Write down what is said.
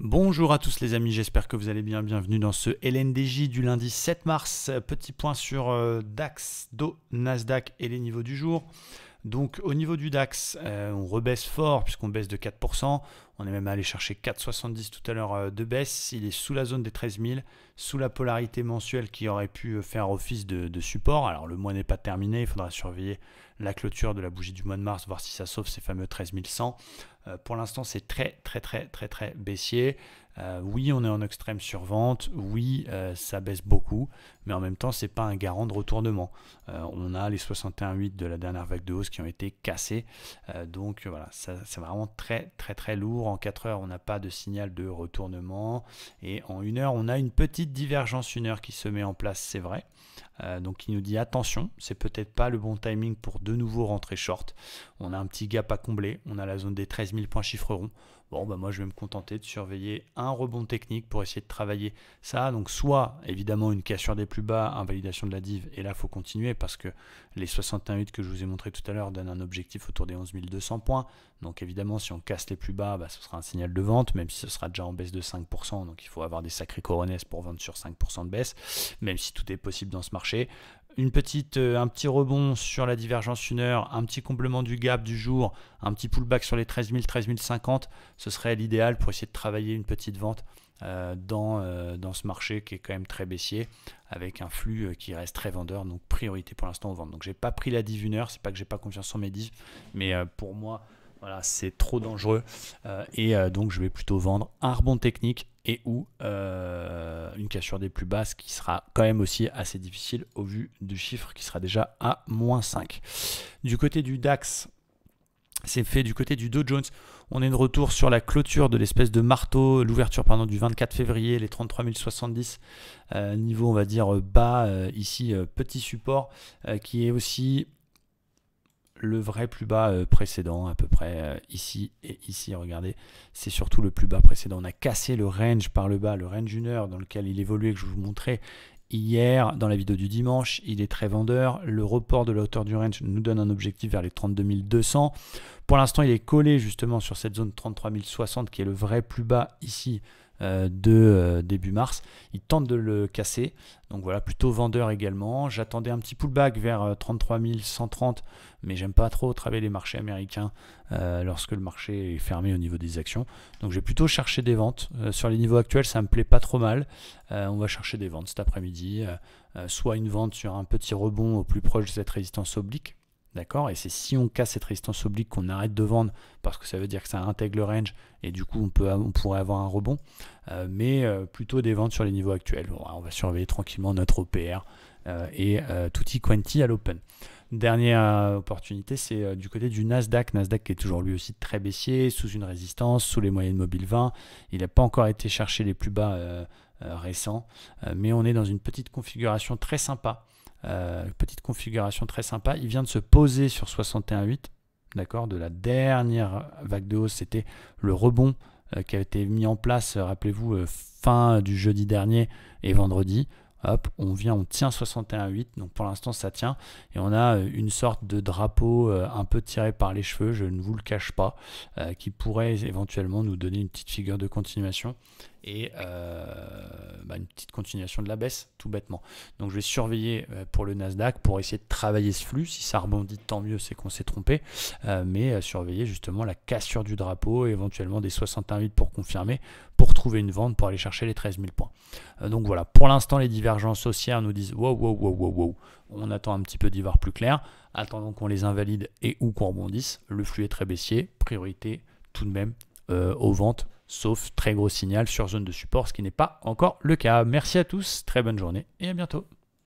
Bonjour à tous les amis, j'espère que vous allez bien. Bienvenue dans ce LNDJ du lundi 7 mars. Petit point sur euh, DAX, DO, Nasdaq et les niveaux du jour. Donc au niveau du DAX, euh, on rebaisse fort puisqu'on baisse de 4%. On est même allé chercher 4,70 tout à l'heure euh, de baisse. Il est sous la zone des 13 000, sous la polarité mensuelle qui aurait pu euh, faire office de, support. Alors le mois n'est pas terminé, il faudra surveiller la clôture de la bougie du mois de mars, voir si ça sauve ces fameux 13 100. Euh, pour l'instant, c'est très, très, très, très, très baissier. oui, on est en extrême survente. Oui, ça baisse beaucoup. Mais en même temps, c'est pas un garant de retournement. on a les 61,8 de la dernière vague de hausse qui ont été cassés. donc voilà, c'est vraiment très, très, très lourd en 4 heures, on n'a pas de signal de retournement. Et en 1 heure, on a une petite divergence 1 heure qui se met en place, c'est vrai. Euh, donc il nous dit attention, c'est peut-être pas le bon timing pour de nouveau rentrer short. On a un petit gap à combler, on a la zone des 13 000 points chiffres rond. Bon, bah moi je vais me contenter de surveiller un rebond technique pour essayer de travailler ça. Donc soit évidemment une cassure des plus bas, invalidation de la div, et là faut continuer parce que les 61,8 que je vous ai montré tout à l'heure donnent un objectif autour des 11 200 points. Donc évidemment si on casse les plus bas, bah, ce sera un signal de vente, même si ce sera déjà en baisse de 5%, donc il faut avoir des sacrés coronets pour vendre sur 5% de baisse, même si tout est possible dans ce marché. Une petite, euh, un petit rebond sur la divergence 1 heure, un petit comblement du gap du jour, un petit pullback sur les 13 000, 13 050, ce serait l'idéal pour essayer de travailler une petite vente euh, dans, euh, dans ce marché qui est quand même très baissier, avec un flux qui reste très vendeur, donc priorité pour l'instant aux ventes. Donc j'ai pas pris la div 1 heure, c'est pas que j'ai pas confiance en mes divs, mais pour moi, voilà, c'est trop dangereux. Euh, et euh, donc, je vais plutôt vendre un rebond technique et ou euh, une cassure des plus basses qui sera quand même aussi assez difficile au vu du chiffre qui sera déjà à moins 5. Du côté du DAX, c'est fait du côté du Dow Jones. On est de retour sur la clôture de l'espèce de marteau, l'ouverture pardon, du 24 février, les 33 070, niveau on va dire bas, ici petit support, qui est aussi le vrai plus bas euh, précédent, à peu près euh, ici et ici, regardez, c'est surtout le plus bas précédent. On a cassé le range par le bas, le range 1 heure dans lequel il évoluait, que je vous montrais hier dans la vidéo du dimanche, il est très vendeur. Le report de la hauteur du range nous donne un objectif vers les 32 200. Pour l'instant, il est collé justement sur cette zone 33 060 qui est le vrai plus bas ici euh, de euh, début mars. Il tente de le casser. Donc voilà, plutôt vendeur également. J'attendais un petit pullback vers 33 euh, 130, mais j'aime pas trop travailler les marchés américains lorsque le marché est fermé au niveau des actions. Donc j'ai plutôt cherché des ventes. sur les niveaux actuels, ça me plaît pas trop mal. on va chercher des ventes cet après-midi. soit une vente sur un petit rebond au plus proche de cette résistance oblique D'accord Et c'est si on casse cette résistance oblique qu'on arrête de vendre, parce que ça veut dire que ça intègre le range, et du coup on, peut, on pourrait avoir un rebond, euh, mais euh, plutôt des ventes sur les niveaux actuels. on va surveiller tranquillement notre OPR euh, et tutti quanti à l'open. Dernière opportunité, c'est du côté du Nasdaq. Nasdaq qui est toujours lui aussi très baissier, sous une résistance, sous les moyennes mobiles 20. Il n'a pas encore été chercher les plus bas récents, mais on est dans une petite configuration très sympa euh, petite configuration très sympa. Il vient de se poser sur 61.8, d'accord, de la dernière vague de hausse. C'était le rebond euh, qui a été mis en place, euh, rappelez-vous, fin du jeudi dernier et vendredi. Hop, on vient, on tient 61,8. Donc pour l'instant, ça tient. Et on a euh, une sorte de drapeau euh, un peu tiré par les cheveux, je ne vous le cache pas, euh, qui pourrait éventuellement nous donner une petite figure de continuation et bah, une petite continuation de la baisse, tout bêtement. Donc je vais surveiller pour le Nasdaq pour essayer de travailler ce flux. Si ça rebondit, tant mieux, c'est qu'on s'est trompé. mais surveiller justement la cassure du drapeau éventuellement des 61,8 pour confirmer, pour trouver une vente, pour aller chercher les 13 000 points. donc voilà, pour l'instant, les divers socières nous disent wow, wow, wow, wow, wow, on attend un petit peu d'y voir plus clair, attendons qu'on les invalide et ou qu'on rebondisse. Le flux est très baissier, priorité tout de même euh, aux ventes, sauf très gros signal sur zone de support, ce qui n'est pas encore le cas. Merci à tous, très bonne journée et à bientôt.